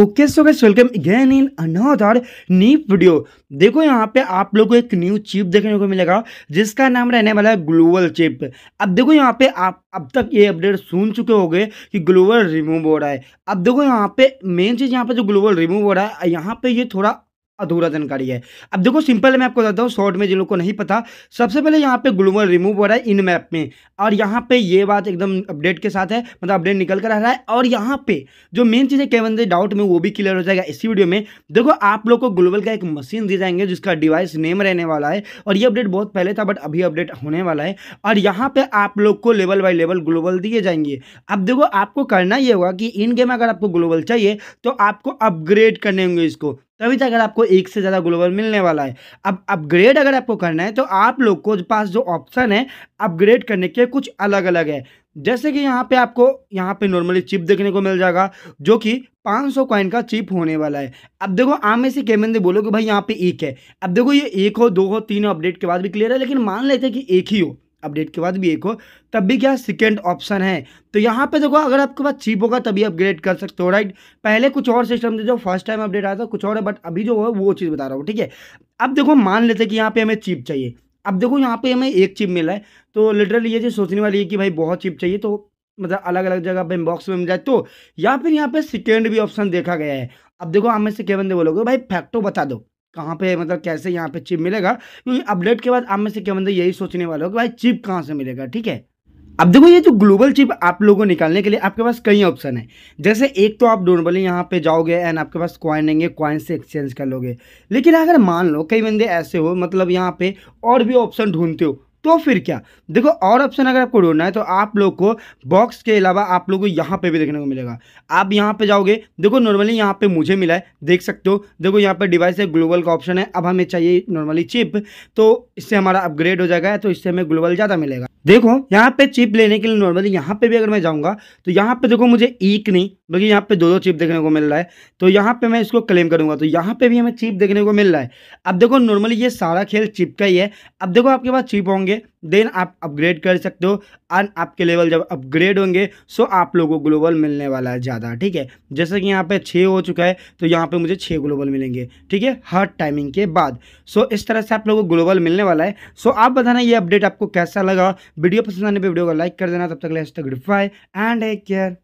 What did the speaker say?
okay so guys welcome again in another new video देखो यहाँ पे आप लोगों को एक न्यू चिप देखने को मिलेगा जिसका नाम रहने वाला है ग्लोबल चिप अब देखो यहाँ पे आप अब तक ये अपडेट सुन चुके होंगे कि ग्लोबल रिमूव हो रहा है अब देखो यहाँ पे मेन चीज़ यहाँ पे जो ग्लोबल रिमूव हो रहा है यहाँ पे ये थोड़ा अधूरा जानकारी है अब देखो सिंपल मैं आपको बताता हूँ शॉर्ट में जिन लोग को नहीं पता सबसे पहले यहाँ पे ग्लूमर रिमूव हो रहा है इन मैप में और यहाँ पे ये बात एकदम अपडेट के साथ है मतलब अपडेट निकल कर आ रहा है और यहाँ पे जो मेन चीज़ है कई बंदे डाउट में वो भी क्लियर हो जाएगा इसी वीडियो में देखो आप लोग को ग्लोबल का एक मशीन दी जाएंगे जिसका डिवाइस नेम रहने वाला है और ये अपडेट बहुत पहले था बट अभी अपडेट होने वाला है और यहाँ पर आप लोग को लेवल बाई लेवल ग्लोबल दिए जाएंगे अब देखो आपको करना ये होगा कि इन गेम अगर आपको ग्लोबल चाहिए तो आपको अपग्रेड करने होंगे इसको तभी तक अगर आपको एक से ज़्यादा ग्लोबल मिलने वाला है अब अपग्रेड अगर आपको करना है तो आप लोग को पास जो ऑप्शन है अपग्रेड करने के कुछ अलग अलग है जैसे कि यहाँ पे आपको यहाँ पे नॉर्मली चिप देखने को मिल जाएगा जो कि 500 सौ कॉइन का चिप होने वाला है अब देखो आम में से कैमन दे बोलो कि भाई यहाँ पे एक है अब देखो ये एक हो दो हो तीन हो अपडेट के बाद भी क्लियर है लेकिन मान लेते हैं कि एक ही हो अपडेट के बाद भी एक हो तब भी क्या सेकेंड ऑप्शन है तो यहाँ पे देखो अगर आपके पास चीप होगा तभी अपग्रेड कर सकते हो राइट पहले कुछ और सिस्टम थे जो फर्स्ट टाइम अपडेट आया था कुछ और है बट अभी जो है वो चीज़ बता रहा हूँ ठीक है अब देखो मान लेते कि यहाँ पे हमें चीप चाहिए अब देखो यहाँ पे हमें एक चिप मिला है तो लिटरली ये चीज़ सोचने वाली है कि भाई बहुत चिप चाहिए तो मतलब अलग अलग जगह पे बॉक्स में मिल जाए तो या फिर यहाँ पे सेकेंड भी ऑप्शन देखा गया है अब देखो हमें से क्या बंदे बोलोगे भाई फैक्टो बता दो कहाँ पे मतलब कैसे यहाँ पे चिप मिलेगा क्योंकि अपडेट के बाद आप में से क्या बंदा यही सोचने वाला हो कि भाई चिप कहाँ से मिलेगा ठीक है अब देखो ये जो ग्लोबल चिप आप लोगों को निकालने के लिए आपके पास कई ऑप्शन है जैसे एक तो आप नॉर्मली यहाँ पे जाओगे एंड आपके पास क्वाइन लेंगे क्वाइन से एक्सचेंज कर लोगे लेकिन अगर मान लो कई बंदे ऐसे हो मतलब यहाँ पे और भी ऑप्शन ढूंढते हो तो फिर क्या देखो और ऑप्शन अगर आपको ढूंढना है तो आप लोग को बॉक्स के अलावा आप लोग को यहाँ पे भी देखने को मिलेगा आप यहाँ पे जाओगे देखो नॉर्मली यहाँ पे मुझे मिला है देख सकते हो देखो यहाँ पे डिवाइस है ग्लोबल का ऑप्शन है अब हमें चाहिए नॉर्मली चिप तो इससे हमारा अपग्रेड हो जाएगा तो इससे हमें ग्लोबल ज़्यादा मिलेगा देखो यहाँ पे चिप लेने के लिए नॉर्मली यहाँ पे भी अगर मैं जाऊँगा तो यहाँ पे देखो मुझे एक नहीं बल्कि यहाँ पे दो दो चिप देखने को मिल रहा है तो यहाँ पे मैं इसको क्लेम करूँगा तो यहाँ पे भी हमें चिप देखने को मिल रहा है अब देखो नॉर्मली ये सारा खेल चिप का ही है अब देखो आपके पास चिप होंगे देन आप अपग्रेड कर सकते हो एंड आपके लेवल जब अपग्रेड होंगे सो आप लोगों को ग्लोबल मिलने वाला है ज़्यादा ठीक है जैसे कि यहाँ पर छः हो चुका है तो यहाँ पर मुझे छः ग्लोबल मिलेंगे ठीक है हर टाइमिंग के बाद सो इस तरह से आप लोगों को ग्लोबल मिलने वाला है सो आप बताना ये अपडेट आपको कैसा लगा वीडियो पसंद आने पर वीडियो को लाइक कर देना तब तक लेस्ट good bye and take care